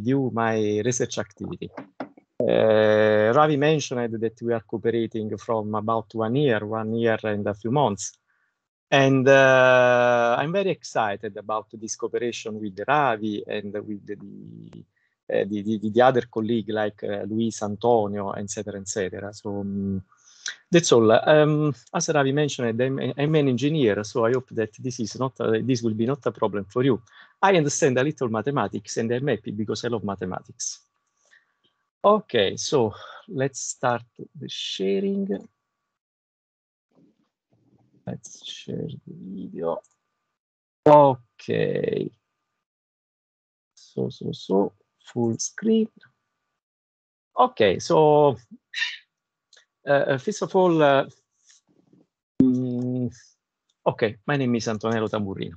Do my research activity. Uh, Ravi mentioned that we are cooperating from about one year, one year and a few months. And uh, I'm very excited about this cooperation with Ravi and with the, eh, the, the, the other colleague like uh, Luis Antonio, etc., etc. So um, that's all. Um, as Ravi mentioned, I'm, I'm, an engineer, so I hope that this is not a, this will be not a problem for you. I understand a little mathematics, and I'm happy because I love mathematics. Okay, so let's start the sharing. Let's share the video. Okay. So, so, so, full screen. Okay, so uh, first of all, uh, mm, okay, my name is Antonello Tamburino.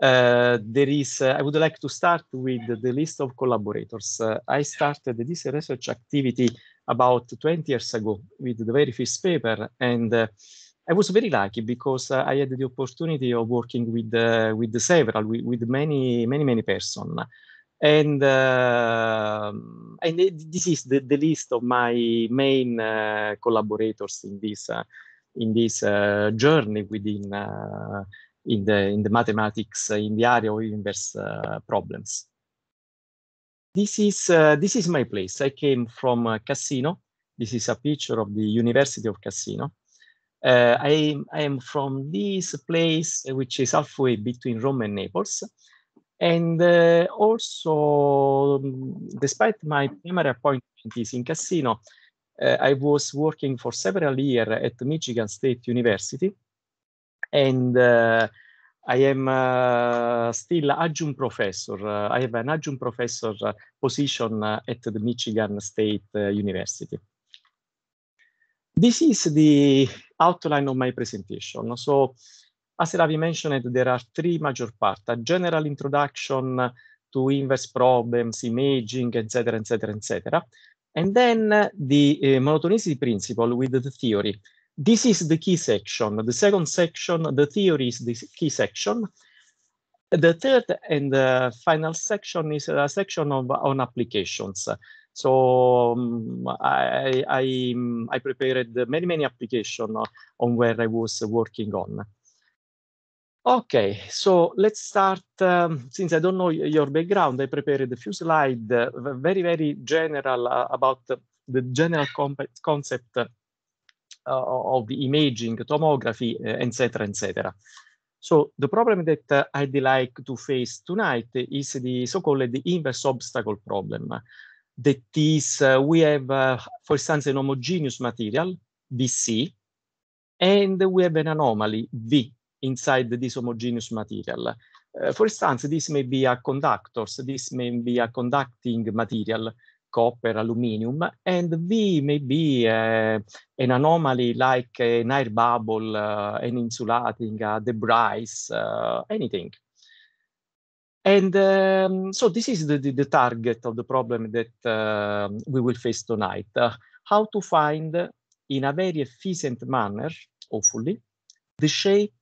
Uh, there is, uh, I would like to start with the list of collaborators. Uh, I started this research activity about 20 years ago with the very first paper, and uh, I was very lucky because I had the opportunity of working with with several, with, with, many, many, many persons and uh, and this is the, the list of my main uh, collaborators in this uh, in this uh, journey within uh, in the in the mathematics uh, in the area of inverse problems. This is this is my place. I came from Cassino. This is a picture of the University of Cassino. I, I am from this place, which is halfway between Rome and Naples. And uh, also, um, despite my primary appointment is in Cassino, uh, I was working for several years at Michigan State University, and uh, I am uh, still adjunct professor. Uh, I have an adjunct professor uh, position at the Michigan State University. This is the outline of my presentation. So as Ravi mentioned, there are three major parts, a general introduction to inverse problems, imaging, etc., etc., etc. And then uh, the uh, monotonicity principle with the theory. This is the key section. The second section, the theory is the key section. The third and the final section is a section of, on applications. So um, I, I, I, prepared many, many applications on where I was working on. Okay, so let's start. Um, since I don't know your background, I prepared a few slides, uh, very, very general uh, about the, the general concept uh, of the imaging, tomography, etc., eh, etc. So the problem that uh, I'd like to face tonight is the so-called the inverse obstacle problem. That is, uh, we have, uh, for instance, an homogeneous material, BC, and we have an anomaly, V, inside this homogeneous material. Uh, for instance, this may be a conductor, so this may be a conducting material, copper, aluminium, and V may be uh, an anomaly like an air bubble, uh, an insulating, uh, debris, uh, anything. And um, so this is the, the, the, target of the problem that um, we will face tonight. Uh, how to find in a very efficient manner, hopefully, the shape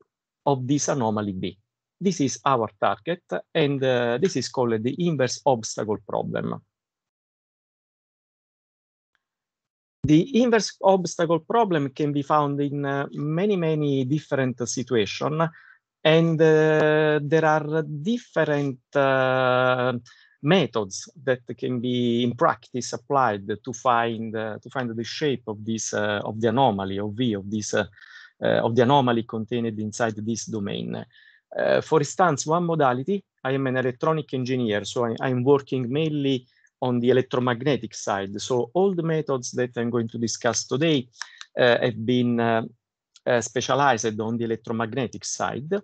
of this anomaly B. This is our target, and uh, this is called the inverse obstacle problem. The inverse obstacle problem can be found in uh, many, many different situations, and uh, there are different uh, methods that can be in practice applied to find uh, to find the shape of this uh, of the anomaly of V of this Eh, of the anomaly contained inside this domain. Eh, for instance, one modality, I am an electronic engineer, so I, am working mainly on the electromagnetic side. So all the methods that I'm going to discuss today eh, have been specialized on the electromagnetic side.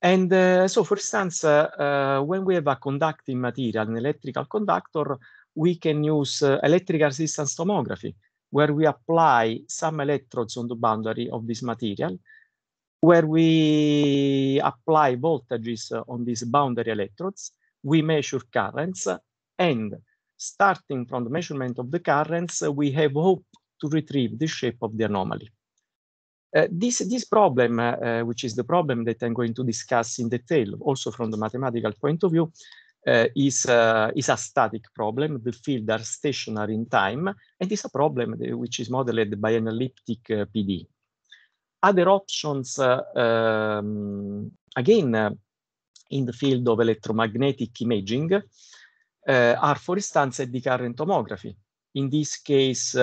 And uh, so, for instance, uh, uh, when we have a conducting material, an electrical conductor, we can use electrical resistance tomography where we apply some electrodes on the boundary of this material, where we apply voltages on these boundary electrodes, we measure currents, and starting from the measurement of the currents, we have hope to retrieve the shape of the anomaly. Uh, this, this problem, uh, which is the problem that I'm going to discuss in detail, also from the mathematical point of view, uh, is, uh, is a static problem. The fields are stationary in time, and it's a problem which is modeled by an elliptic uh, eh, PD. Other options, um, again, in the field of electromagnetic imaging, are, for instance, the current tomography. In this case,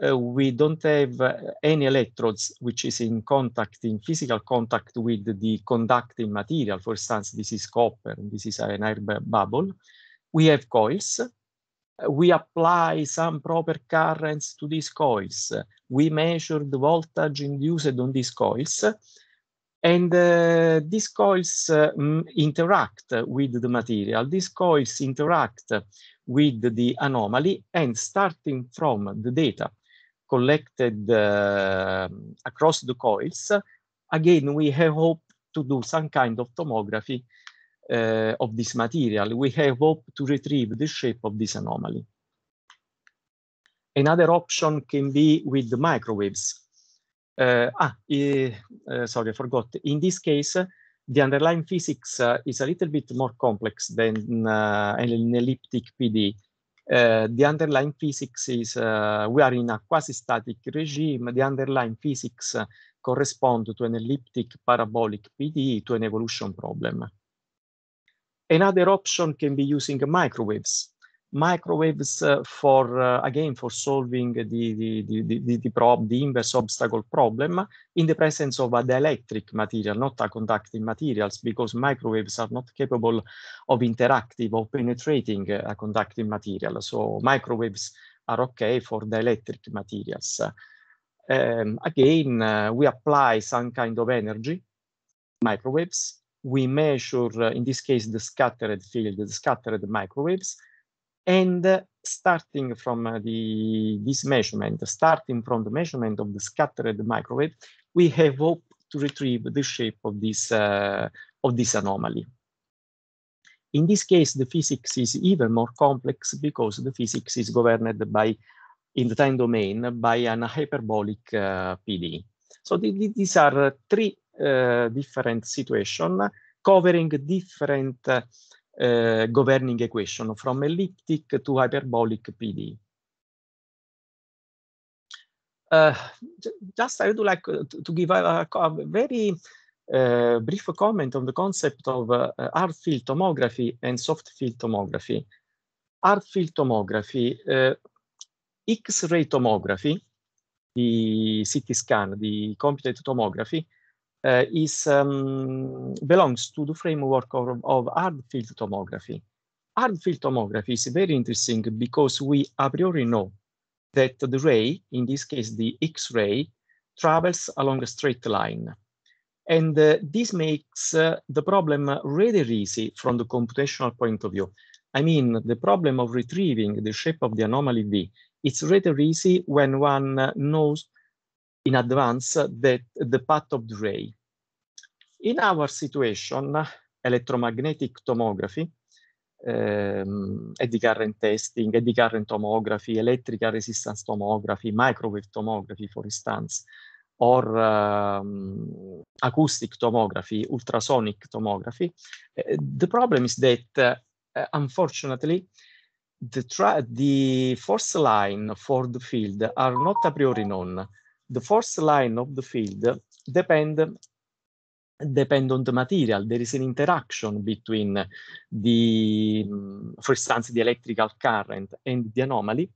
uh, we don't have uh, any electrodes which is in contact, in physical contact with the conducting material. For instance, this is copper, this is an air bubble. We have coils. We apply some proper currents to these coils. We measure the voltage induced on these coils. And uh, these coils uh, interact with the material. These coils interact with the anomaly and starting from the data collected uh, across the coils. Again, we have hope to do some kind of tomography uh, of this material. We have hope to retrieve the shape of this anomaly. Another option can be with the microwaves. Uh, ah, uh, sorry, I forgot. In this case, uh, the underlying physics uh, is a little bit more complex than an elliptic PD. Eh, the underlying physics is uh, we are in a quasi-static regime. The underlying physics correspond to an elliptic parabolic PDE to an evolution problem. Another option can be using microwaves microwaves uh, for uh, again for solving the the the, the, the, prob the inverse obstacle problem in the presence of a dielectric material not a conducting materials because microwaves are not capable of interactive or penetrating uh, a conducting material so microwaves are okay for dielectric materials um, again uh, we apply some kind of energy microwaves we measure uh, in this case the scattered field the scattered microwaves and starting from uh, the, this measurement, starting from the measurement of the scattered microwave, we have hope to retrieve the shape of this, uh, of this anomaly. In this case, the physics is even more complex because the physics is governed by, in the time domain, by an hyperbolic uh, PDE. So th these are three uh, different situations covering different uh, uh, governing equation from elliptic to hyperbolic PD. Uh, eh, just I would like uh, to give a, a very uh, brief comment on the concept of uh, hard field tomography and soft field tomography. Hard field tomography, uh, X-ray tomography, the CT scan, the computed tomography, uh, is, um, belongs to the framework of, of hard field tomography. Hard field tomography is very interesting because we a priori know that the ray, in this case the X-ray, travels along a straight line. And uh, this makes uh, the problem rather easy from the computational point of view. I mean, the problem of retrieving the shape of the anomaly V, it's rather easy when one uh, knows in advance the, the path of the ray. In our situation, electromagnetic tomography, um, ehm, eddy current testing, eddy current tomography, electrical resistance tomography, microwave tomography, for instance, or um, acoustic tomography, ultrasonic tomography. Uh, the problem is that, uh, unfortunately, the, the force line for the field are not a priori known the first line of the field depend depend on the material. There is an interaction between the, mm, for instance, the electrical current and the anomaly.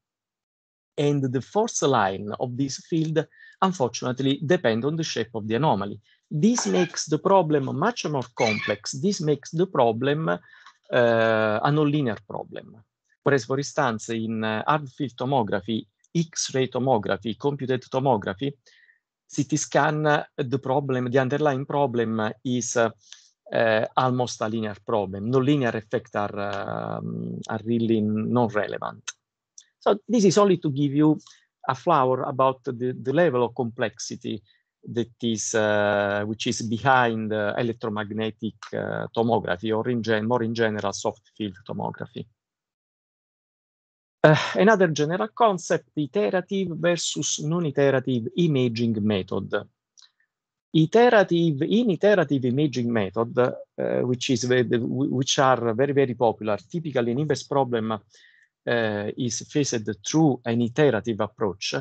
And the force line of this field, unfortunately, depend on the shape of the anomaly. This makes the problem much more complex. This makes the problem uh, a nonlinear problem. Whereas, for instance, in uh, hard field tomography, X-ray tomography, computed tomography, CT scan, the problem, the underlying problem is uh, almost a linear problem. Non-linear effects are, um, are really non-relevant. So this is only to give you a flower about the, the level of complexity that is, uh, which is behind electromagnetic eh, tomography or in more in general soft field tomography. Uh, eh, another general concept, iterative versus non-iterative imaging method. Iterative, in iterative imaging method, uh, which, is which are very, very popular, typically an inverse problem uh, is faced through an iterative approach.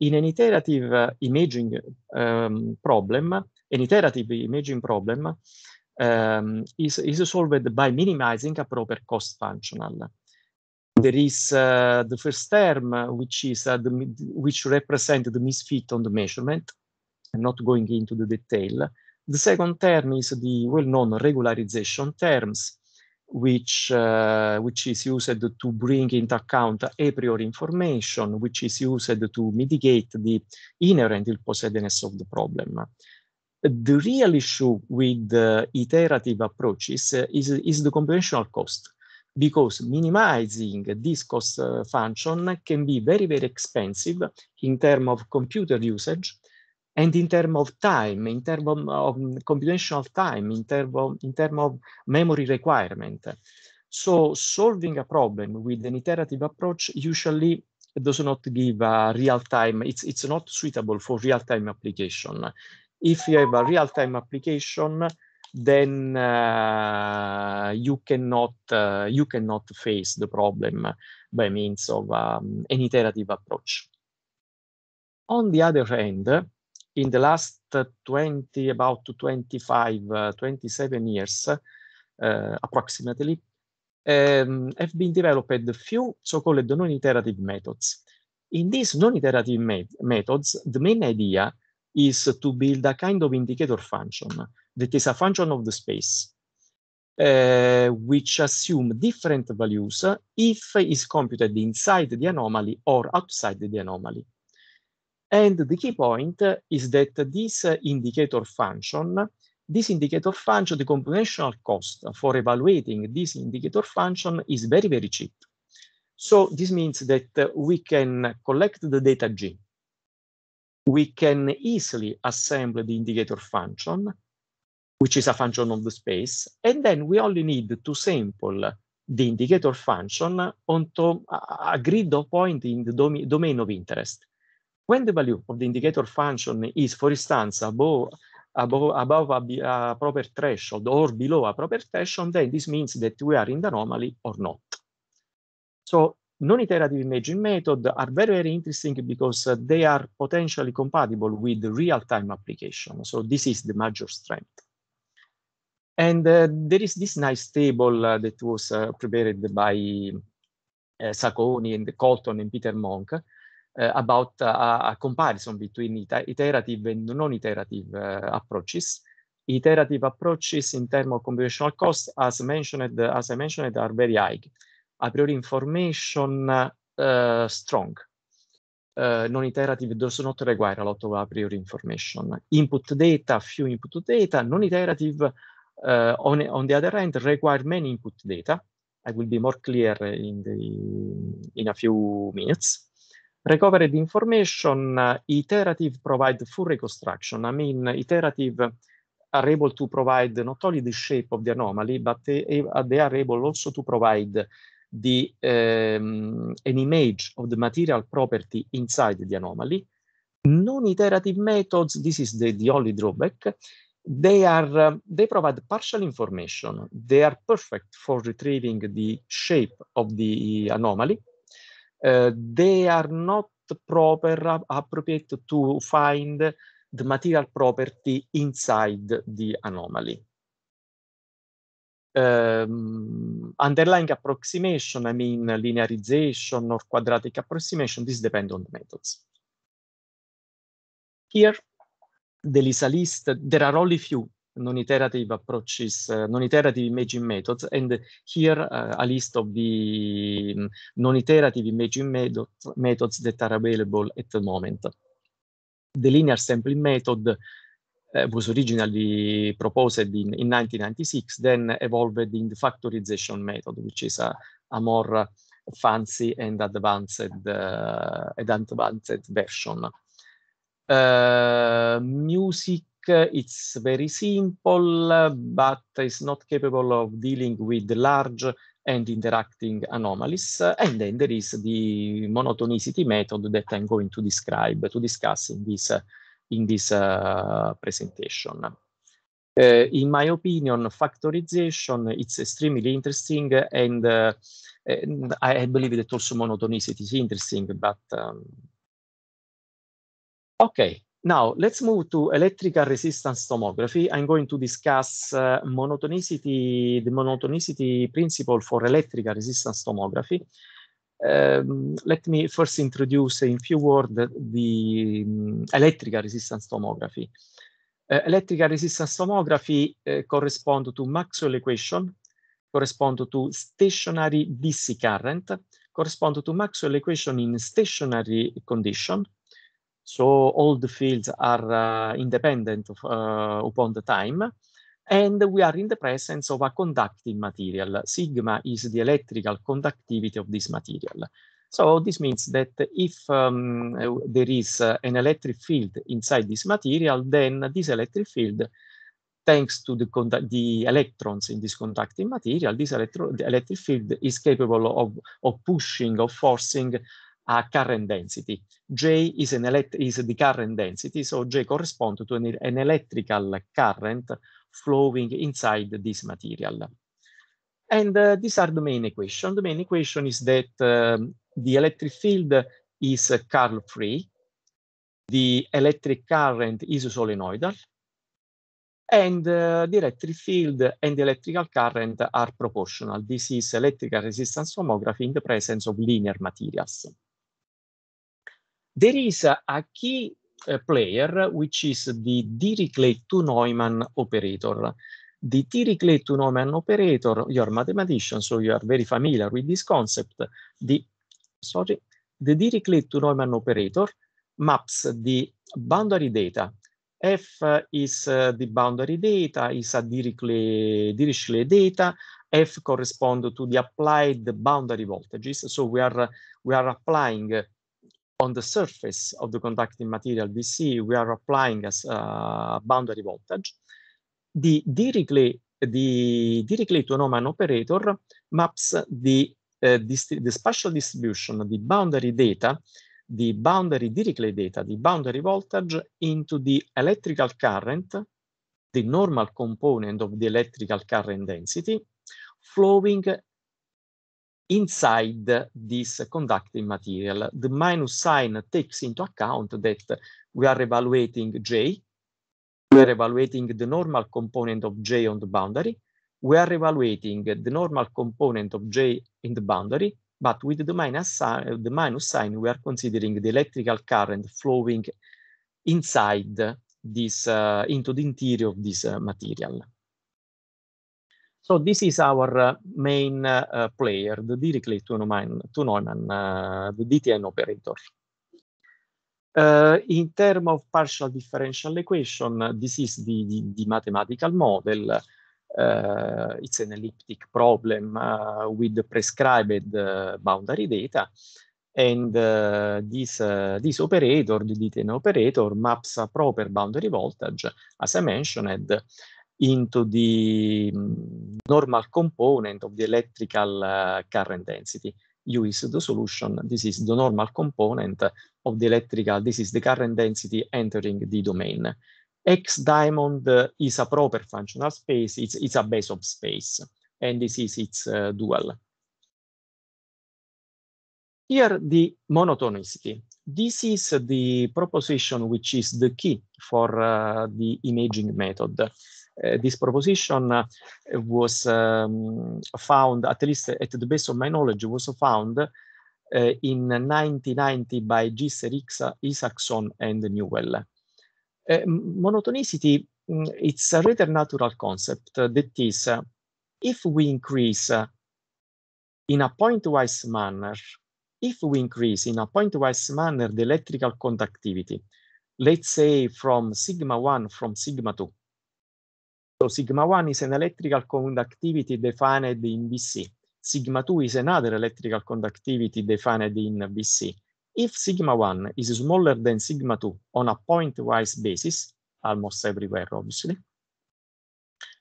In an iterative imaging um, problem, an iterative imaging problem um, is, is solved by minimizing a proper cost functional. There is uh, the first term, uh, which is uh, the, which represents the misfit on the measurement, I'm not going into the detail. The second term is the well-known regularization terms, which uh, which is used to bring into account a priori information, which is used to mitigate the inherent ill-possessiveness of the problem. The real issue with uh, iterative approaches uh, is, is the conventional cost because minimizing this cost uh, function can be very, very expensive in terms of computer usage and in terms of time, in terms of, of computational time, in terms of, in terms of memory requirement. So solving a problem with an iterative approach usually does not give a real time, it's, it's not suitable for real time application. If you have a real time application, then uh, you cannot uh, you cannot face the problem by means of um, an iterative approach. On the other hand, in the last 20 about 25 uh, 27 years uh, approximately um, have been developed a few so-called non-iterative methods. In these non-iterative methods, the main idea is to build a kind of indicator function that is a function of the space, uh, which assume different values if is computed inside the anomaly or outside the anomaly. And the key point is that this indicator function, this indicator function, the computational cost for evaluating this indicator function is very, very cheap. So this means that we can collect the data G we can easily assemble the indicator function, which is a function of the space, and then we only need to sample the indicator function onto a grid of points in the dom domain of interest. When the value of the indicator function is, for instance, above, above, above a, a proper threshold or below a proper threshold, then this means that we are in the anomaly or not. So non-iterative imaging method are very, very interesting because uh, they are potentially compatible with real-time application. So this is the major strength. And uh, there is this nice table uh, that was uh, prepared by uh, Sacconi and Colton and Peter Monk uh, about a comparison between iterative and non-iterative approaches. Iterative approaches in terms of computational cost, as mentioned, as I mentioned, are very high. a priori information uh, strong, uh, non iterative does not require a lot of a priori information. Input data, few input data, non iterative uh, on, on the other hand require many input data. I will be more clear in, the, in a few minutes. Recovered information, uh, iterative provide full reconstruction. I mean, iterative are able to provide not only the shape of the anomaly, but they, they are able also to provide the, um, an image of the material property inside the anomaly. Non-iterative methods, this is the, the only drawback, they are um, they provide partial information. They are perfect for retrieving the shape of the anomaly. Uh, they are not proper uh, appropriate to find the material property inside the anomaly. Um, underlying approximation, I mean linearization or quadratic approximation, this depends on the methods. Here, the LISA list, there are only few non-iterative approaches, uh, non-iterative imaging methods, and here uh, a list of the um, non-iterative imaging method methods that are available at the moment. The linear sampling method uh, eh, was originally proposed in, in 1996, then evolved in the factorization method, which is a, a more fancy and advanced, uh, advanced version. Uh, music, it's very simple, but it's not capable of dealing with large and interacting anomalies. and then there is the monotonicity method that I'm going to describe, to discuss in this in this uh, presentation. Uh, in my opinion, factorization, it's extremely interesting and, uh, and I believe that also monotonicity is interesting, but um, okay, now, let's move to electrical resistance tomography. I'm going to discuss uh, monotonicity, the monotonicity principle for electrical resistance tomography. Um, let me first introduce in few words the um, electrical resistance tomography. Uh, electrical resistance tomography uh, eh, corresponds to Maxwell equation, correspond to stationary DC current, correspond to Maxwell equation in stationary condition. So all the fields are uh, independent of, uh, upon the time and we are in the presence of a conducting material. Sigma is the electrical conductivity of this material. So this means that if um, there is uh, an electric field inside this material, then this electric field, thanks to the, the electrons in this conducting material, this electric field is capable of, of pushing, of forcing a current density. J is, an is the current density, so J corresponds to an, an electrical current flowing inside this material. And uh, these are the main equation. The main equation is that um, the electric field is uh, curl-free, the electric current is solenoidal, and uh, the electric field and the electrical current are proportional. This is electrical resistance tomography in the presence of linear materials. There is a key Eh, player, which is the Dirichlet to Neumann operator. The Dirichlet to Neumann operator, you're a mathematician, so you are very familiar with this concept. The, sorry, the Dirichlet to Neumann operator maps the boundary data. F uh, is uh, the boundary data, is a Dirichlet, Dirichlet data, F correspond to the applied boundary voltages. So we are we are applying on the surface of the conducting material we see, we are applying as uh, boundary voltage. The Dirichlet, the dirichlet operator maps the, uh, the spatial distribution, the boundary data, the boundary Dirichlet data, the boundary voltage into the electrical current, the normal component of the electrical current density, flowing inside this conducting material. The minus sign takes into account that we are evaluating J, we are evaluating the normal component of J on the boundary, we are evaluating the normal component of J in the boundary, but with the minus, sign, the minus sign, we are considering the electrical current flowing inside this, uh, into the interior of this uh, material. So this is our uh, main uh, uh, player, the directly to Neumann, to Neumann uh, the DTN operator. Uh, in terms of partial differential equation, uh, this is the, the, the mathematical model. it's an elliptic problem with the prescribed boundary data. And this, this operator, the DTN operator, maps a proper boundary voltage, as I mentioned, into the mm, normal component of the electrical uh, current density. U is the solution. This is the normal component of the electrical. This is the current density entering the domain. X diamond uh, is a proper functional space. It's, it's a base of space, and this is its uh, dual. Here, the monotonicity. This is the proposition which is the key for uh, the imaging method. Eh, this proposition eh, was um, found, at least at the base of my knowledge, was found eh, in 1990 by Gisser Isaacson and Newell. monotonicity, mm, it's a rather natural concept. that is, if we increase in a pointwise manner, if we increase in a pointwise manner the electrical conductivity, let's say from sigma 1 from sigma 2, detto sigma 1 is an electrical conductivity defined in BC. Sigma 2 is another electrical conductivity defined in BC. If sigma 1 is smaller than sigma 2 on a pointwise basis, almost everywhere obviously,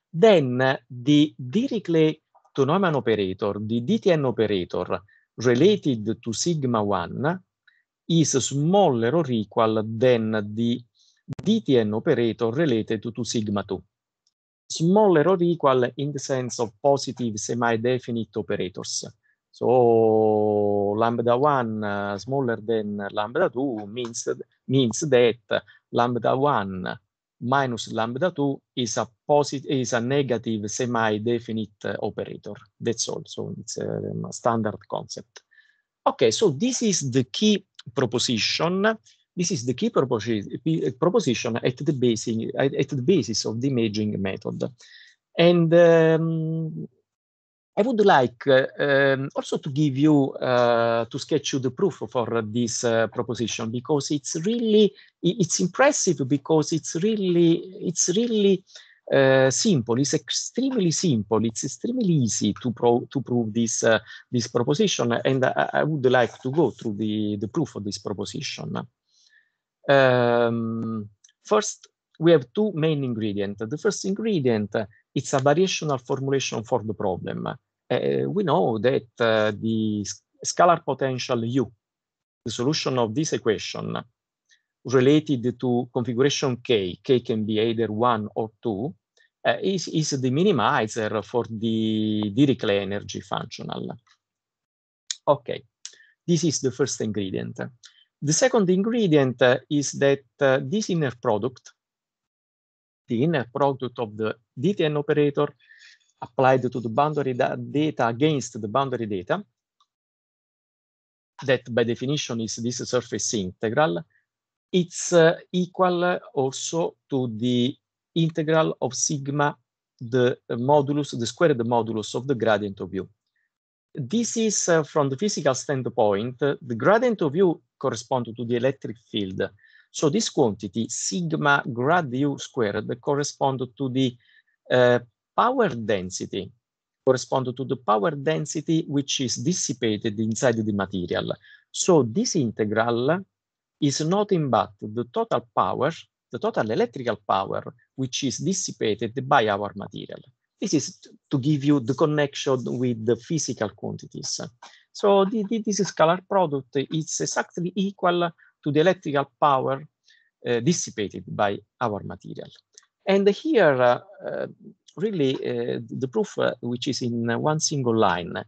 then the Dirichlet to operator, the DTN operator related to sigma 1 is smaller or equal than the DTN operator related to sigma 2 smaller or equal in the sense of positive semi-definite operators. So lambda 1 uh, smaller than lambda 2 means, means that lambda 1 minus lambda 2 is a positive is a negative semi-definite uh, operator. That's all. So it's a, a standard concept. Okay, so this is the key proposition This is the key uh, proposition at the, basing, at the basis of the imaging method. And um, I would like uh, um, also to give you, uh, to sketch you the proof for this uh, proposition because it's really, it's impressive because it's really, it's really uh, simple. It's extremely simple. It's extremely easy to, pro to prove this, uh, this proposition. And I, I, would like to go through the, the proof of this proposition. Um, first, we have two main ingredients. The first ingredient, uh, it's a variational formulation for the problem. Uh, we know that uh, the scalar potential U, the solution of this equation related to configuration K, K can be either one or two, uh, is, is the minimizer for the Dirichlet energy functional. Okay, this is the first ingredient. The second ingredient uh, is that uh, this inner product, the inner product of the DTN operator applied to the boundary data against the boundary data, that by definition is this surface integral, it's uh, equal also to the integral of sigma, the uh, modulus, the squared modulus of the gradient of u. This is uh, from the physical standpoint, uh, the gradient of U corresponds to the electric field. So this quantity, sigma grad U squared, corresponds to the uh, power density, correspond to the power density which is dissipated inside the material. So this integral is nothing but the total power, the total electrical power, which is dissipated by our material. This is to give you the connection with the physical quantities. So this scalar product is exactly equal to the electrical power uh, dissipated by our material. And here, uh, uh, really, the proof, uh, which is in one single line, uh,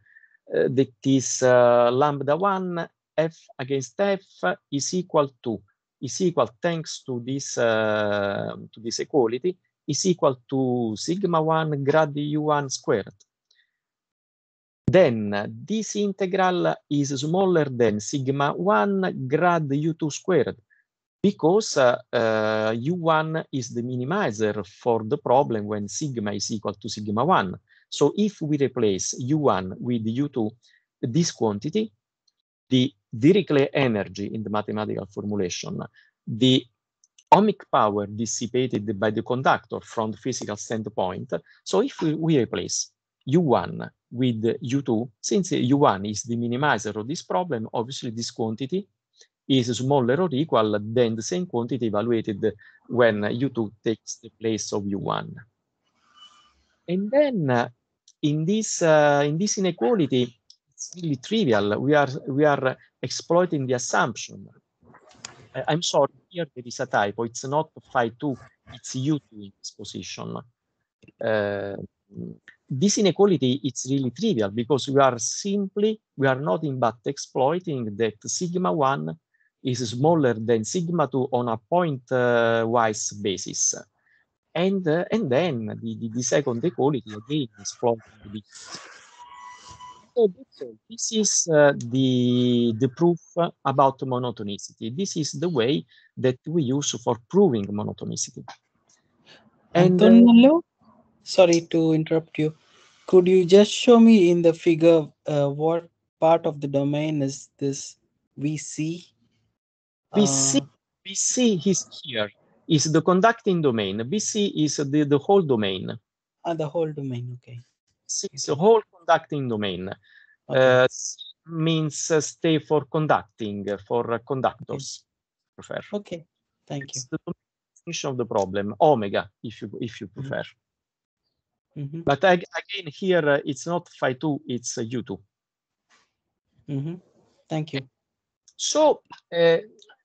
that is uh, lambda 1 f against f is equal to, is equal thanks to this, to this equality, is equal to sigma 1 grad u1 squared. Then this integral is smaller than sigma 1 grad u2 squared because uh, uh, u1 is the minimizer for the problem when sigma is equal to sigma 1. So if we replace u1 with u2, this quantity, the Dirichlet energy in the mathematical formulation, the ohmic power dissipated by the conductor from the physical standpoint. So if we replace U1 with U2, since U1 is the minimizer of this problem, obviously this quantity is smaller or equal than the same quantity evaluated when U2 takes the place of U1. And then uh, in, this, uh, in this inequality, it's really trivial. We are, we are exploiting the assumption Eh, I'm sorry, here there is a typo. It's not phi 2, it's u2 in this position. Uh, this inequality it's really trivial because we are simply, we are nothing but exploiting that sigma 1 is smaller than sigma 2 on a point-wise eh, uh, basis. And, uh, and then the, the, the second equality again is the this is uh, the, the proof about monotonicity. This is the way that we use for proving monotonicity. And uh, sorry to interrupt you. Could you just show me in the figure uh, what part of the domain is this VC? VC, uh, VC is here, is the conducting domain. VC is the, the whole domain. Ah, the whole domain, okay since the whole conducting domain. Okay. Uh, means uh, stay for conducting, uh, for conductors. Okay. Prefer. Okay, thank you. the definition of the problem, omega, if you if you mm-hmm. prefer. Mm -hmm. But again, here it's not phi two, it's u two. Mm -hmm. Thank you. So, uh,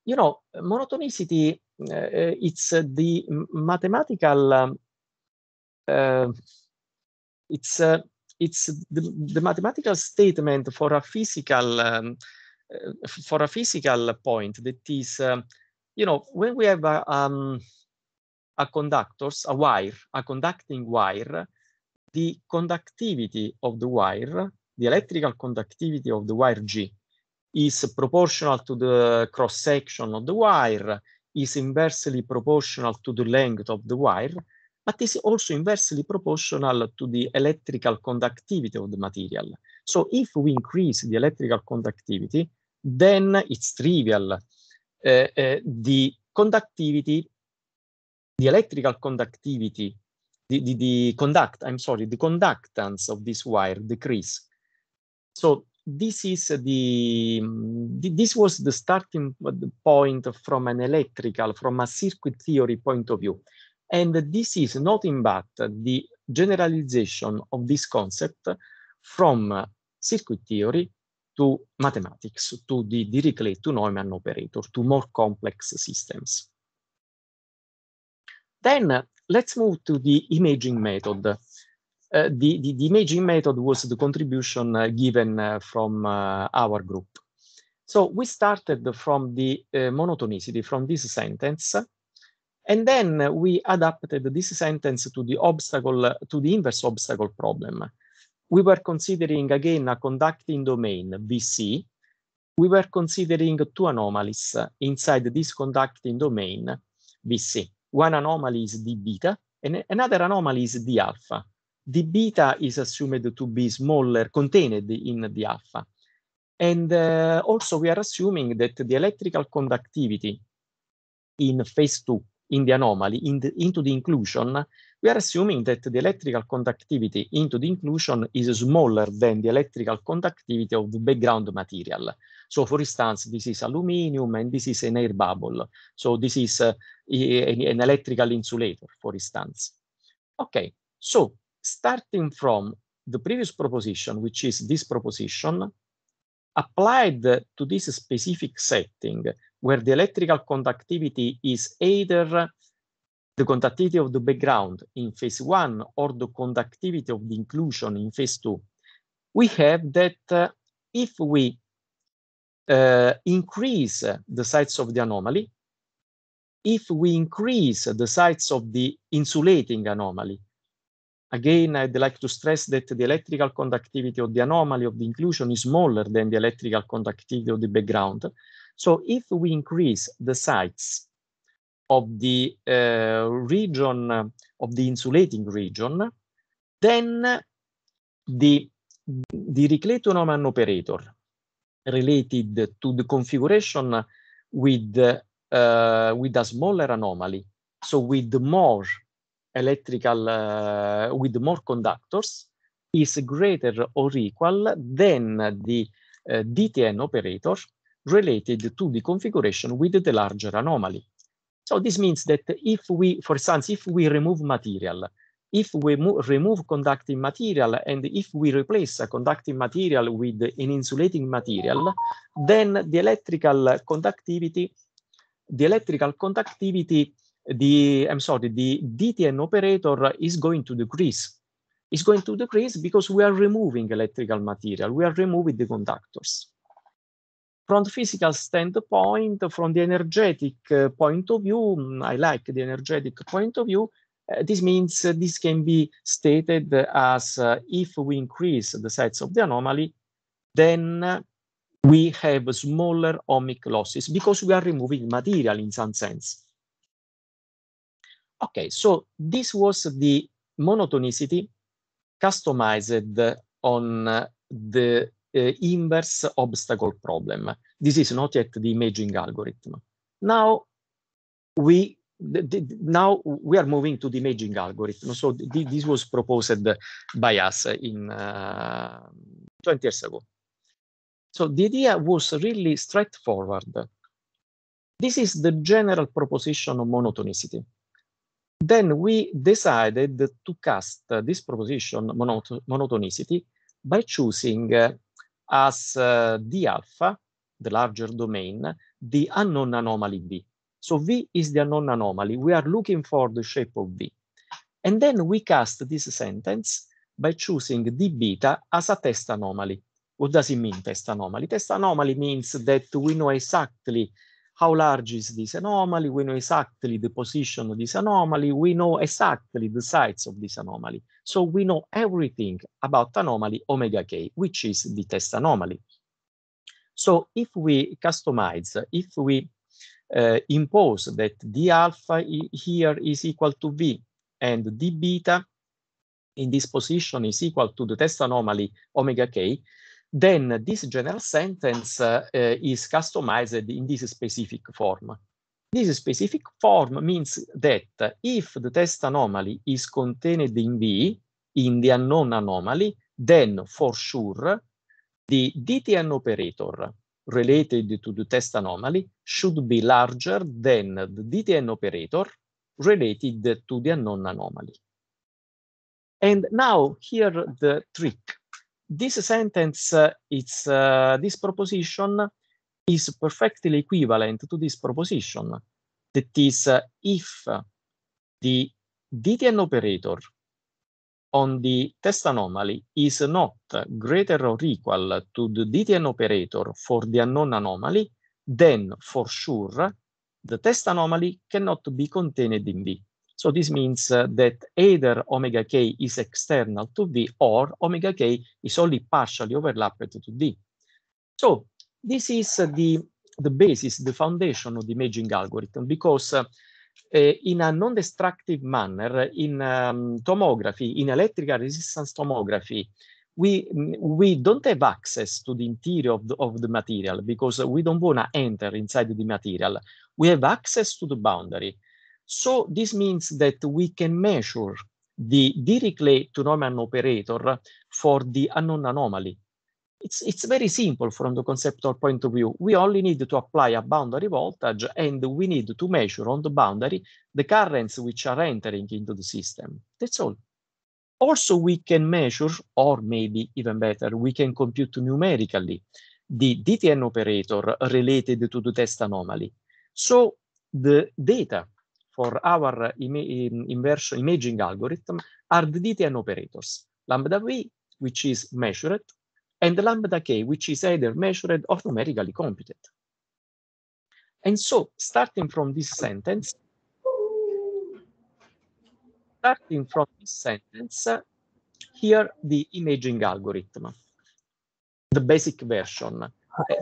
you know, monotonicity, uh, it's uh, the mathematical um, it's uh, it's the, the, mathematical statement for a physical um, uh, for a physical point that is um, you know when we have a, um, a conductors a wire a conducting wire the conductivity of the wire the electrical conductivity of the wire G is proportional to the cross section of the wire is inversely proportional to the length of the wire but is also inversely proportional to the electrical conductivity of the material. So if we increase the electrical conductivity, then it's trivial. Uh, uh, the conductivity, the electrical conductivity, the, the, the conduct, I'm sorry, the conductance of this wire decrease. So this is the this was the starting point from an electrical from a circuit theory point of view and this is not in but the generalization of this concept from uh, circuit theory to mathematics, to the Dirichlet to Neumann operator, to more complex systems. Then uh, let's move to the imaging method. Uh, the, the, the, imaging method was the contribution uh, given uh, from our group. So we started from the monotonicity, from this sentence, and then we adapted this sentence to the obstacle, to the inverse obstacle problem. We were considering again a conducting domain, VC. We were considering two anomalies inside this conducting domain, VC. One anomaly is d beta, and another anomaly is d alpha. d beta is assumed to be smaller, contained in d alpha. And uh, also we are assuming that the electrical conductivity in phase two in the anomaly in the, into the inclusion, we are assuming that the electrical conductivity into the inclusion is smaller than the electrical conductivity of the background material. So for instance, this is aluminum and this is an air bubble. So this is uh, an electrical insulator, for instance. Okay, so starting from the previous proposition, which is this proposition, applied to this specific setting where the electrical conductivity is either the conductivity of the background in phase one or the conductivity of the inclusion in phase two, we have that uh, if we uh, increase the size of the anomaly, if we increase the size of the insulating anomaly, Again, I'd like to stress that the electrical conductivity of the anomaly of the inclusion is smaller than the electrical conductivity of the background. So if we increase the size of the uh, region, of the insulating region, then the, the Ricleto-Naumann operator related to the configuration with, uh, with a smaller anomaly, so with more electrical uh, with more conductors is greater or equal than the uh, DTN operator related to the configuration with the larger anomaly. So this means that if we, for instance, if we remove material, if we remove conducting material and if we replace a conducting material with an insulating material, then the electrical conductivity, the electrical conductivity the I'm sorry, the DTN operator is going to decrease. It's going to decrease because we are removing electrical material, we are removing the conductors. From the physical standpoint, from the energetic uh, point of view, I like the energetic point of view. Uh, this means uh, this can be stated as uh, if we increase the size of the anomaly, then uh, we have smaller ohmic losses because we are removing material in some sense. Okay, so this was the monotonicity customized on uh, the uh, inverse obstacle problem. This is not yet the imaging algorithm. Now we now we are moving to the imaging algorithm. So th this was proposed by us in uh, 20 years ago. So the idea was really straightforward. This is the general proposition of monotonicity then we decided to cast this proposition monot monotonicity by choosing as d alpha, the larger domain, the unknown anomaly V. So V is the unknown anomaly. We are looking for the shape of V. And then we cast this sentence by choosing d beta as a test anomaly. What does it mean, test anomaly? Test anomaly means that we know exactly how large is this anomaly, we know exactly the position of this anomaly, we know exactly the size of this anomaly. So we know everything about anomaly omega k, which is the test anomaly. So if we customize, if we uh, impose that d alpha here is equal to v and d beta in this position is equal to the test anomaly omega k, then this general sentence eh, is customized in this specific form. This specific form means that if the test anomaly is contained in V, in the unknown anomaly, then for sure the DTN operator related to the test anomaly should be larger than the DTN operator related to the unknown anomaly. And now here the trick this sentence, uh, it's, uh, this proposition is perfectly equivalent to this proposition. That is, uh, if the DTN operator on the test anomaly is not greater or equal to the DTN operator for the unknown anomaly, then for sure the test anomaly cannot be contained in V. So this means uh, that either omega k is external to V or omega k is only partially overlapped to D. So this is uh, the, the basis, the foundation of the imaging algorithm, because uh, uh, in a non-destructive manner, in um, tomography, in electrical resistance tomography, we, mm, we don't have access to the interior of the, of the material because we don't want to enter inside the material. We have access to the boundary. So this means that we can measure the Dirichlet to Neumann operator for the unknown anomaly. It's, it's very simple from the conceptual point of view. We only need to apply a boundary voltage and we need to measure on the boundary the currents which are entering into the system. That's all. Also, we can measure, or maybe even better, we can compute numerically the DTN operator related to the test anomaly. So the data for our inversion imaging algorithm are the DTN operators, lambda v, which is measured, and lambda k, which is either measured or numerically computed. And so, starting from this sentence, starting from this sentence, uh, here the imaging algorithm, the basic version. Uh,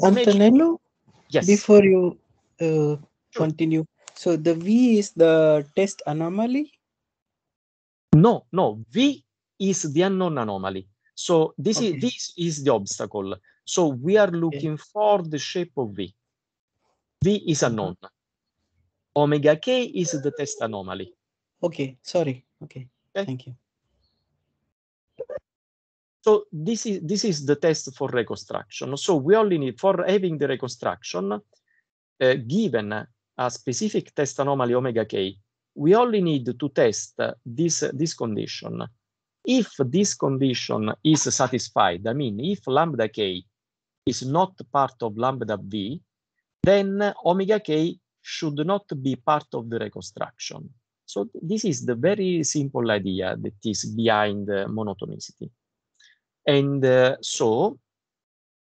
Antonello, yes. before you uh, continue, so the V is the test anomaly? No, no. V is the unknown anomaly. So this okay. is this is the obstacle. So we are looking okay. for the shape of V. V is unknown. Omega k is the test anomaly. Okay, sorry. Okay. okay. Thank you. So this is this is the test for reconstruction. So we only need for having the reconstruction uh, given a specific test anomaly omega k, we only need to test this, this condition. If this condition is satisfied, I mean, if lambda k is not part of lambda v, then omega k should not be part of the reconstruction. So this is the very simple idea that is behind uh, monotonicity. And uh, so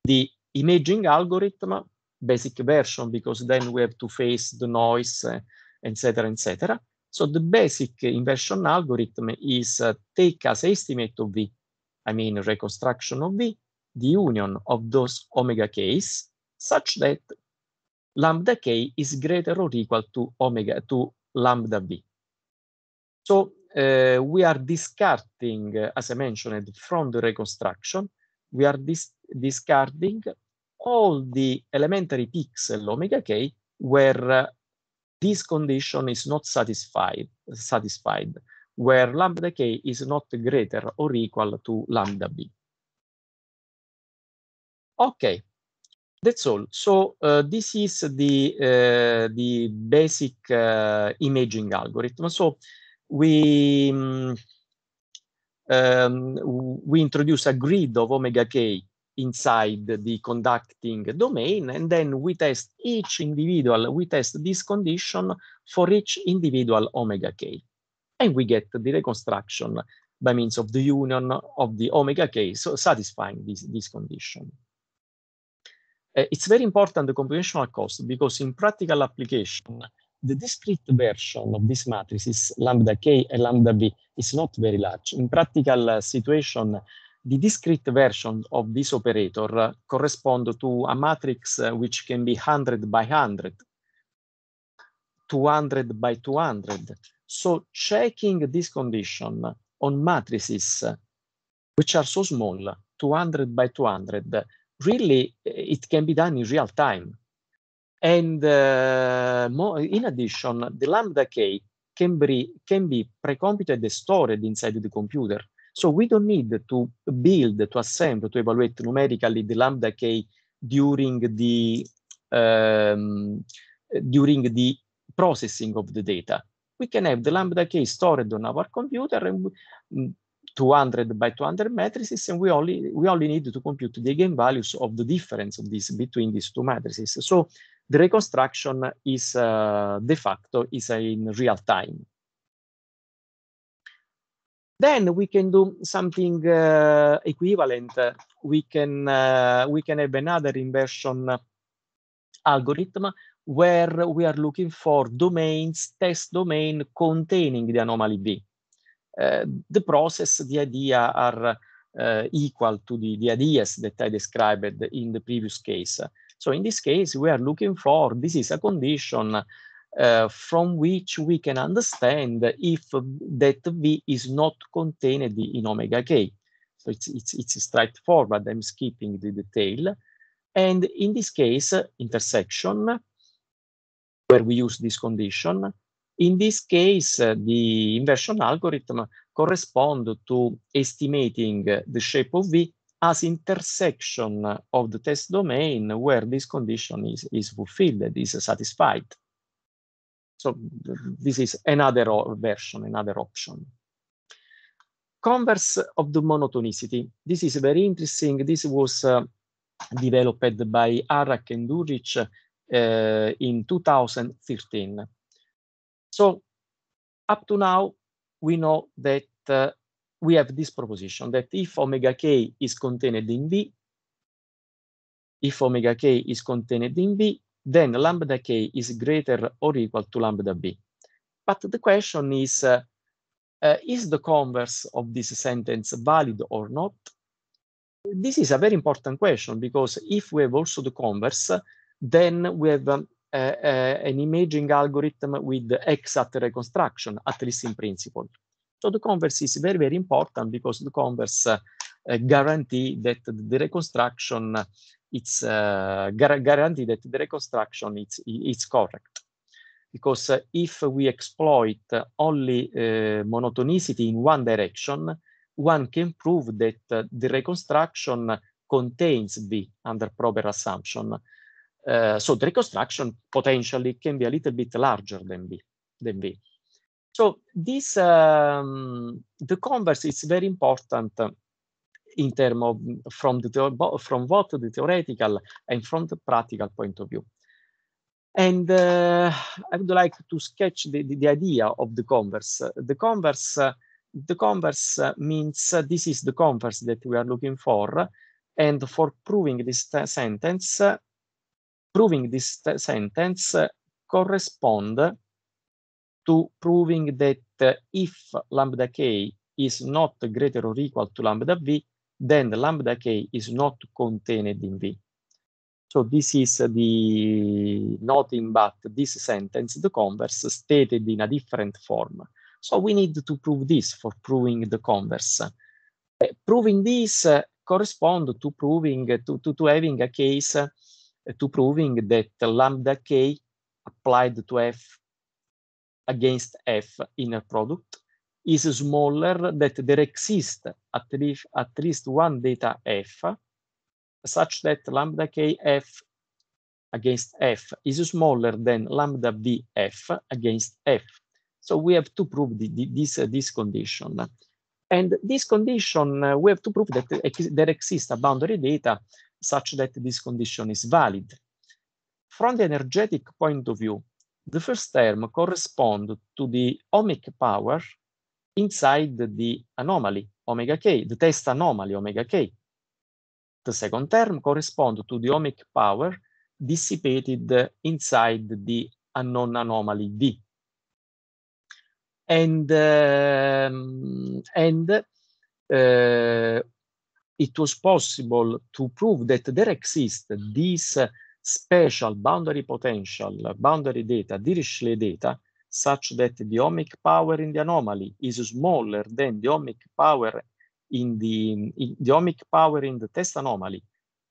the imaging algorithm basic version because then we have to face the noise, etc., eh, etc. So the basic inversion algorithm is eh, take as estimate of V, I mean reconstruction of V, the union of those omega k's such that lambda k is greater or equal to omega to lambda v. So uh, we are discarding, uh, as I mentioned, from the reconstruction, we are dis discarding all the elementary pixel omega k where uh, this condition is not satisfied, satisfied, where lambda k is not greater or equal to lambda b. Okay, that's all. So uh, this is the, uh, the basic uh, imaging algorithm. So we, mm, um, um, we introduce a grid of omega k inside the conducting domain. And then we test each individual, we test this condition for each individual omega k. And we get the reconstruction by means of the union of the omega k, so satisfying this, this condition. Uh, it's very important, the computational cost, because in practical application, the discrete version of this matrix is lambda k and lambda b is not very large. In practical uh, situation, the discrete version of this operator correspond to a matrix which can be 100 by 100, 200 by 200. So checking this condition on matrices which are so small, 200 by 200, really eh, it can be done in real time. And uh, eh, more, in addition, the lambda k can be, can be pre-computed and stored inside the computer. So we don't need to build, to assemble, to evaluate numerically the lambda k during the um, during the processing of the data. We can have the lambda k stored on our computer and mm, 200 by 200 matrices, and we only we only need to compute the eigenvalues of the difference of this between these two matrices. So the reconstruction is uh, de facto is in real time. Then we can do something uh, equivalent. We can uh, we can have another inversion algorithm where we are looking for domains, test domain containing the anomaly B. Uh, the process, the idea are uh, equal to the, the ideas that I described in the previous case. So in this case, we are looking for, this is a condition uh, from which we can understand if um, that V is not contained in omega k. So it's, it's, it's straightforward, I'm skipping the detail. And in this case, intersection, where we use this condition, in this case, uh, the inversion algorithm correspond to estimating uh, the shape of V as intersection of the test domain where this condition is, is fulfilled, is satisfied. So this is another version, another option. Converse of the monotonicity. This is very interesting. This was uh, developed by Arak and Durich uh, in 2013. So up to now, we know that uh, we have this proposition that if omega k is contained in V, if omega k is contained in V, then lambda k is greater or equal to lambda b. But the question is, uh, uh, is the converse of this sentence valid or not? This is a very important question because if we have also the converse, then we have um, uh, an imaging algorithm with exact reconstruction, at least in principle. So the converse is very, very important because the converse uh, guarantee that the reconstruction it's uh, gar guaranteed that the reconstruction is, it's correct. Because uh, if we exploit only uh, monotonicity in one direction, one can prove that uh, the reconstruction contains B under proper assumption. Uh, so the reconstruction potentially can be a little bit larger than B. Than B. So this um, the converse is very important in terms of from the from what the theoretical and from the practical point of view. And uh, I would like to sketch the, the, the idea of the converse. The converse, uh, the converse uh, means this is the converse that we are looking for. And for proving this sentence, proving this sentence correspond to proving that if lambda k is not greater or equal to lambda v, then the lambda k is not contained in V. So this is the nothing but this sentence, the converse, stated in a different form. So we need to prove this for proving the converse. Uh, proving this uh, eh, corresponds to proving uh, to, to, to, having a case eh, to proving that lambda k applied to f against f in a product is smaller that there exists at least, at least one data f such that lambda k f against f is smaller than lambda v f against f. So we have to prove the, the, this, uh, this condition. And this condition, uh, we have to prove that ex there exists a boundary data such that this condition is valid. From the energetic point of view, the first term corresponds to the ohmic power inside the anomaly omega k, the test anomaly omega k. The second term corresponds to the ohmic power dissipated inside the unknown anomaly D. And, um, and uh, it was possible to prove that there exists this special boundary potential, boundary data, Dirichlet data, such that the ohmic power in the anomaly is smaller than the ohmic power in the, in the ohmic power in the test anomaly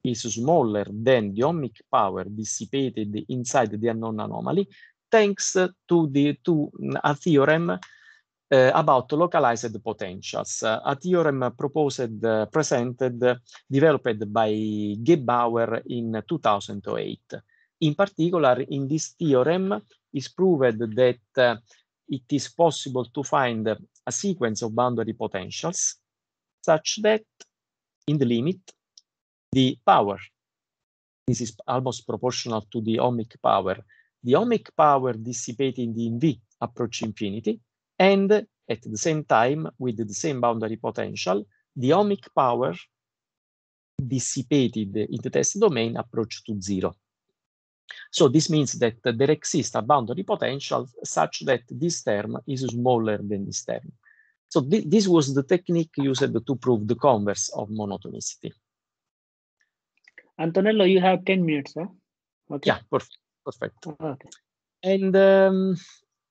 is smaller than the ohmic power dissipated inside the unknown anomaly, thanks to the to a theorem uh, about localized potentials, uh, a theorem proposed, uh, presented, developed by Gebauer in 2008. In particular, in this theorem, is proved that uh, it is possible to find a sequence of boundary potentials such that in the limit, the power, this is almost proportional to the ohmic power, the ohmic power dissipating in inv approach infinity, and at the same time, with the same boundary potential, the ohmic power dissipated in the test domain approach to zero. So this means that there exists a boundary potential such that this term is smaller than this term. So th this was the technique used to prove the converse of monotonicity. Antonello, you have 10 minutes, huh? Okay. Yeah, perfect. perfect. Okay. And um,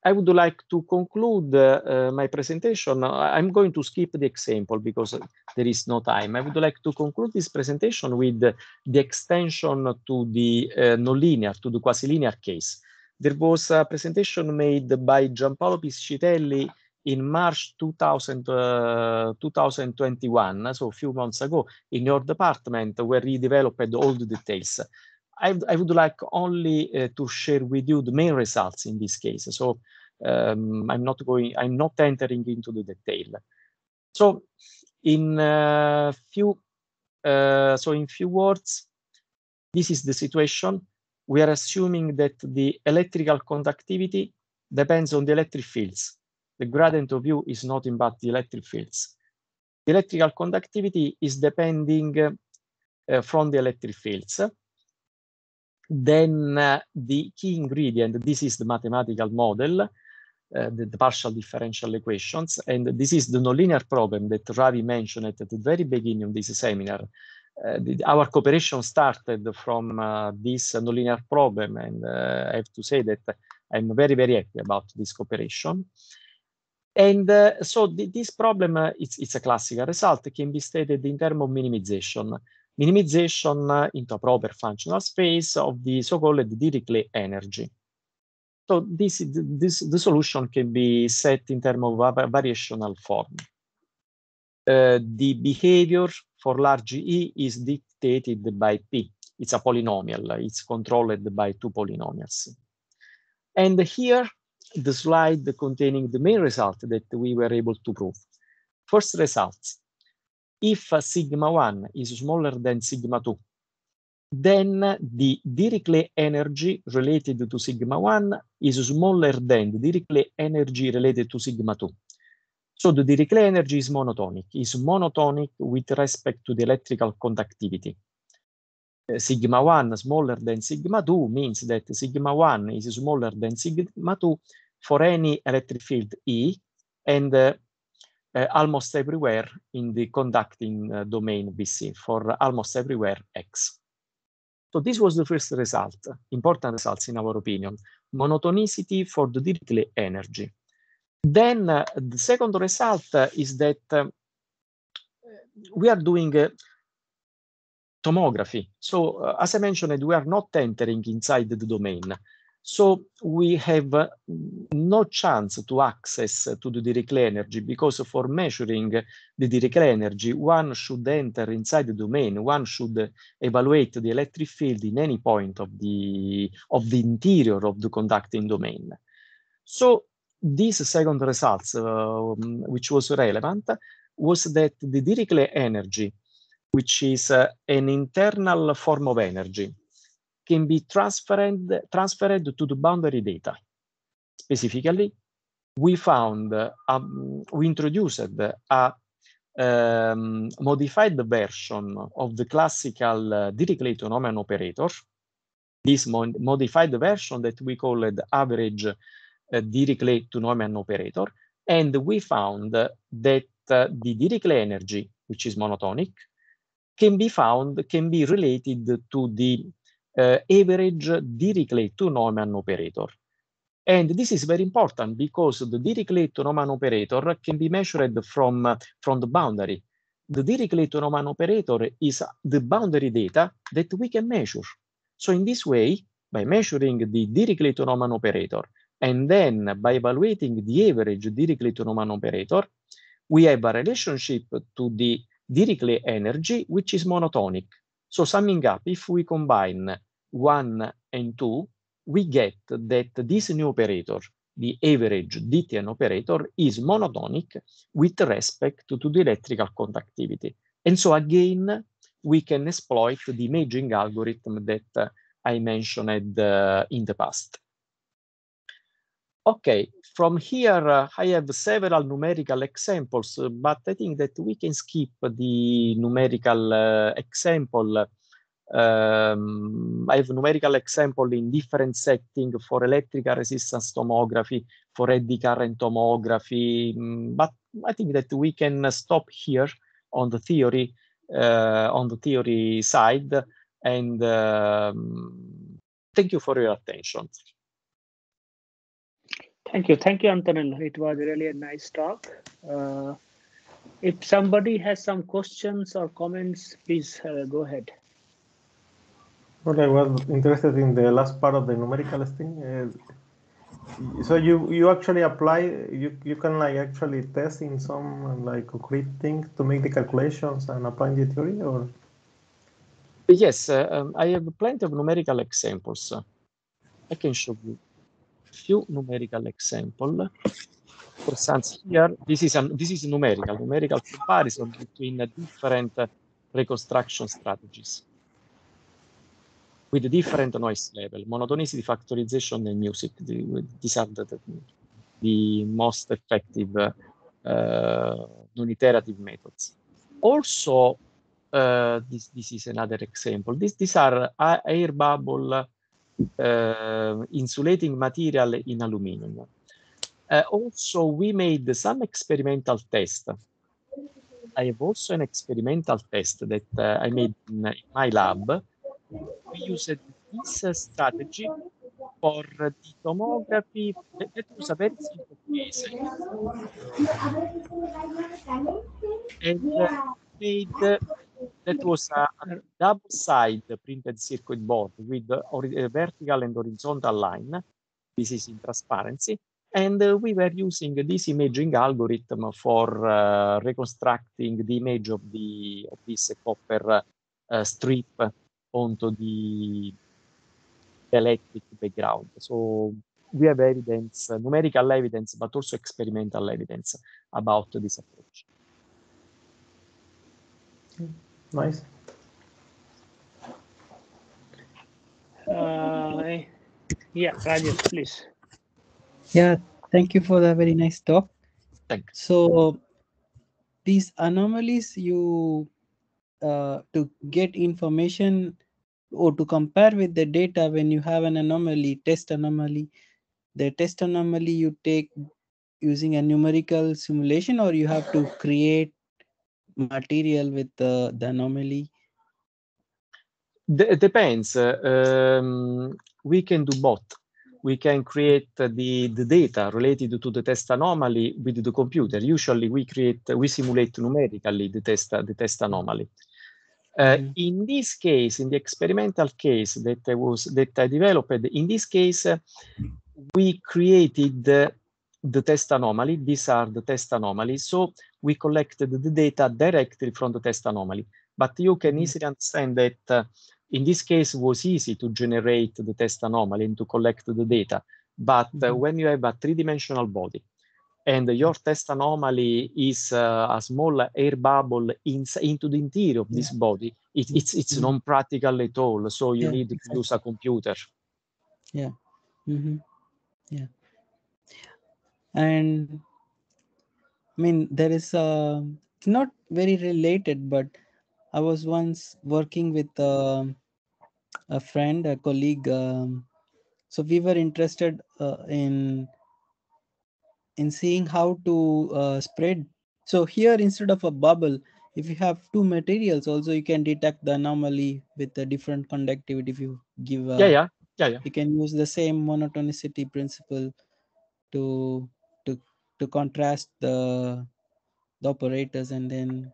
I would like to conclude uh, my presentation. I'm going to skip the example because there is no time. I would like to conclude this presentation with the extension to the uh, nonlinear, to the quasi-linear case. There was a presentation made by Giampaolo Piscitelli in March 2000, uh, 2021, so a few months ago, in your department, where he developed all the details. I, I would like only uh, to share with you the main results in this case. So um, I'm not going, I'm not entering into the detail. So in a uh, few, uh, so in few words, this is the situation. We are assuming that the electrical conductivity depends on the electric fields. The gradient of U is nothing but the electric fields. The electrical conductivity is depending uh, from the electric fields. Then uh, the key ingredient, this is the mathematical model, uh, the, the, partial differential equations, and this is the nonlinear problem that Ravi mentioned at the very beginning of this seminar. Uh, the, our cooperation started from uh, this nonlinear problem, and uh, I have to say that I'm very, very happy about this cooperation. And uh, so th this problem, uh, it's, it's, a classical result, it can be stated in terms of minimization minimization into a proper functional space of the so-called Dirichlet energy. So this, this, the solution can be set in terms of a variational form. Uh, the behavior for large E is dictated by P. It's a polynomial. It's controlled by two polynomials. And here, the slide containing the main result that we were able to prove. First results, if sigma 1 is smaller than sigma 2, then the Dirichlet energy related to sigma 1 is smaller than the Dirichlet energy related to sigma 2. So the Dirichlet energy is monotonic, is monotonic with respect to the electrical conductivity. Uh, sigma 1 smaller than sigma 2 means that sigma 1 is smaller than sigma 2 for any electric field E, and uh, uh, almost everywhere in the conducting uh, domain BC for almost everywhere X. So this was the first result, important results in our opinion, monotonicity for the Dirichlet energy. Then uh, the second result is that we are doing tomography. So as I mentioned, we are not entering inside the domain. So we have uh, no chance to access to the Dirichlet energy because for measuring the Dirichlet energy, one should enter inside the domain, one should evaluate the electric field in any point of the, of the interior of the conducting domain. So these second results, uh, um, which was relevant, was that the Dirichlet energy, which is uh, an internal form of energy, can be transferred, transferred to the boundary data. Specifically, we found, um, we introduced a um, modified version of the classical uh, Dirichlet monomial operator, this mod modified version that we called average uh, Dirichlet monomial operator, and we found uh, that uh, the Dirichlet energy, which is monotonic, can be found, can be related to the uh, average Dirichlet to Neumann operator. And this is very important because the Dirichlet to Neumann operator can be measured from, from the boundary. The Dirichlet to Neumann operator is the boundary data that we can measure. So in this way, by measuring the Dirichlet to Neumann operator and then by evaluating the average Dirichlet to Neumann operator, we have a relationship to the Dirichlet energy, which is monotonic. So summing up, if we combine 1 and 2, we get that this new operator, the average DTN operator, is monotonic with respect to the electrical conductivity. And so again, we can exploit the imaging algorithm that I mentioned uh, in the past. Okay, from here, uh, I have several numerical examples, uh, but I think that we can skip the numerical uh, example um, I have numerical example in different setting for electrical resistance tomography, for eddy current tomography, mm, but I think that we can stop here on the theory, uh, on the theory side, and um, thank you for your attention. Thank you. Thank you, Antonello. It was really a nice talk. Uh, if somebody has some questions or comments, please uh, go ahead. Well, I was interested in the last part of the numerical thing. Uh, eh, so you you actually apply you you can like actually test in some like concrete thing to make the calculations and apply the theory or. Yes, uh, um, I have plenty of numerical examples. I can show you a few numerical example. For instance, here this is a this is numerical numerical comparison between different uh, reconstruction strategies with a different noise level. Monotonicity factorization and music. The, these are the, the most effective uh, uh, non-iterative methods. Also, uh, this, this is another example. This, these are air bubble uh, insulating material in aluminum. Uh, also, we made some experimental tests. I have also an experimental test that I made in, in my lab we used This Strategy for the Tomography Petrus Averzi in case. and made that was a, double side printed circuit board with a eh, vertical and horizontal line. This is in transparency. And uh, we were using this imaging algorithm for uh, reconstructing the image of, the, of this copper uh, strip onto the electric background. So we have evidence, numerical evidence, but also experimental evidence about this approach. Hmm, nice. Uh, yeah, Rajesh, please. Yeah, thank you for the very nice talk. Thanks. So these anomalies you uh, to get information or to compare with the data when you have an anomaly, test anomaly. The test anomaly you take using a numerical simulation or you have to create material with the, the anomaly? it depends. Uh, um, we can do both. We can create the, the data related to the test anomaly with the computer. Usually, we create we simulate numerically the test the test anomaly. Uh, mm-hmm. in this case, in the experimental case that I was that I developed, in this case, uh, we created the, the test anomaly. These are the test anomalies. So we collected the data directly from the test anomaly. But you can mm-hmm. easily understand that uh, in this case it was easy to generate the test anomaly and to collect the data. But uh, mm-hmm. when you have a three-dimensional body and your test anomaly is uh, a small air bubble in, into the interior of this body, it, it's it's mm -hmm. non practical at all. So you yeah, need exactly. to use a computer. Yeah. Mm -hmm. Yeah. And I mean, there is a um, not very related, but I was once working with a um, a friend, a colleague. Um, so we were interested uh, in in seeing how to uh, spread. So here, instead of a bubble, if you have two materials, also you can detect the anomaly with a different conductivity. If you give, a, yeah, yeah, yeah, yeah, you can use the same monotonicity principle to to to contrast the the operators, and then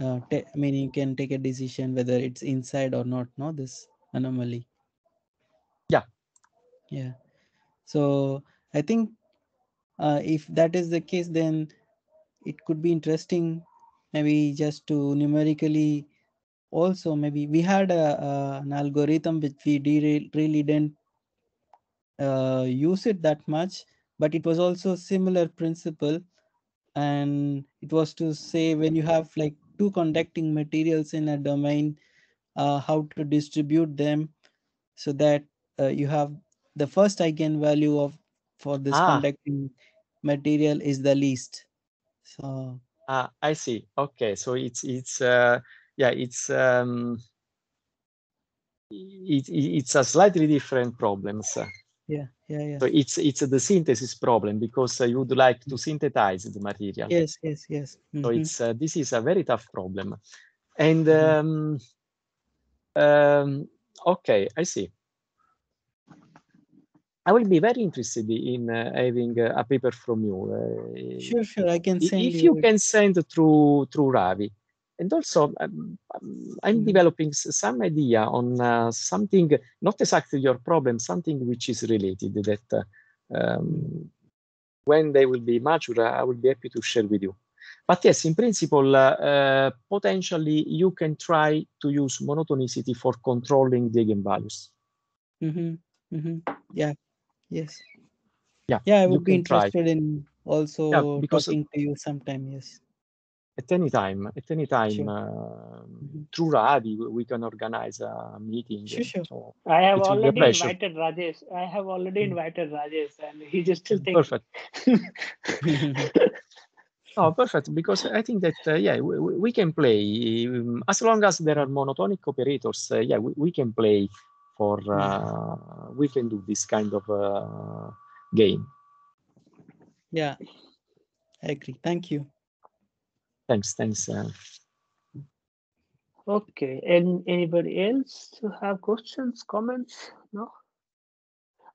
uh, I mean you can take a decision whether it's inside or not. No, this anomaly. Yeah. Yeah. So I think uh, if that is the case then it could be interesting maybe just to numerically also maybe we had a, a, an algorithm which we de- really didn't uh, use it that much but it was also similar principle and it was to say when you have like two conducting materials in a domain uh, how to distribute them so that uh, you have the first eigenvalue of for this ah. conducting material is the least so uh, i see okay so it's it's uh, yeah it's um it, it's a slightly different problems yeah yeah yeah so it's it's the synthesis problem because uh, you would like to mm. synthesize the material yes yes yes mm-hmm. so it's uh, this is a very tough problem and mm-hmm. um, um okay i see I will be very interested in uh, having uh, a paper from you. Uh, sure, sure, I can send. If you, you can send through through Ravi, and also um, um I'm mm-hmm. developing some idea on uh, something not exactly your problem, something which is related. That uh, um, when they will be mature, I will be happy to share with you. But yes, in principle, uh, potentially you can try to use monotonicity for controlling the eigenvalues. Mm-hmm. Mm-hmm. Yeah yes yeah yeah i would be interested try. in also yeah, because talking to you sometime yes at any time at any time sure. Um, mm-hmm. through radi we, can organize a meeting sure, sure. i have already invited rajesh i have already hmm. invited rajesh and he just still thinks perfect Oh, perfect. Because I think that uh, yeah, we, we, can play um, as long as there are monotonic operators. Uh, yeah, we, we can play for mm. uh, we can do this kind of uh, game. Yeah, I agree. Thank you. Thanks. Thanks. Uh. Okay, and anybody else to have questions, comments? No?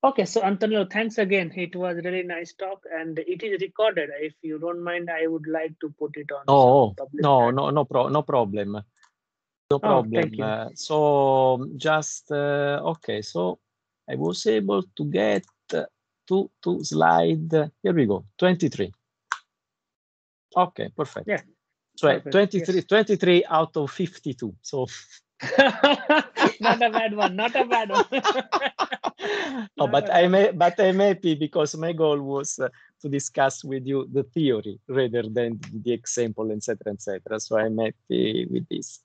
Okay, so Antonio, thanks again. It was really nice talk and it is recorded. If you don't mind, I would like to put it on. Oh, no, no, no, no, pro no problem. No oh, problem. Oh, uh, so just uh, okay. So I was able to get to to slide. Here we go. Twenty three. Okay, perfect. Yeah. So perfect. 23, yes. 23 out of 52. So not a bad one. Not a bad one. oh, but i may, but I'm happy because my goal was uh, to discuss with you the theory rather than the example, etc., etc. So I'm happy with this.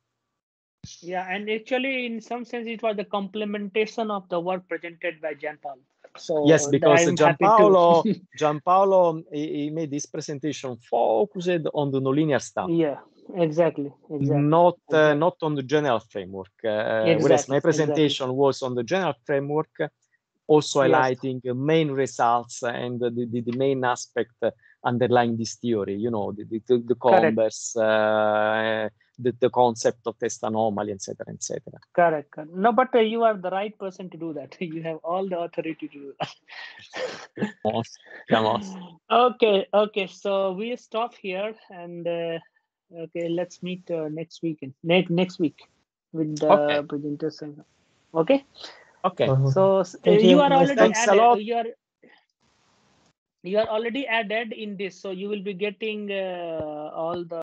Yeah, and actually, in some sense, it was the complementation of the work presented by Gianpaolo. So yes, because Gianpaolo, to... Gianpaolo he, he made this presentation focused on the nonlinear stuff. Yeah, exactly. exactly. Not uh, exactly. Uh, not on the general framework. Uh, exactly, whereas my presentation exactly. was on the general framework, also highlighting yes. main results and the, the, the, main aspect underlying this theory. You know, the the, the converse. Uh, the, the concept of test anomaly, etc., etc. Correct, correct. No, but uh, you are the right person to do that. You have all the authority to do that. Vamos. Vamos. Okay, okay. So we stop here, and uh, okay, let's meet uh, next weekend. Next next week with the okay. presenters. Okay. Okay. Uh-huh. So uh, you, are already Thanks added. a lot. You are you are already added in this, so you will be getting uh, all the.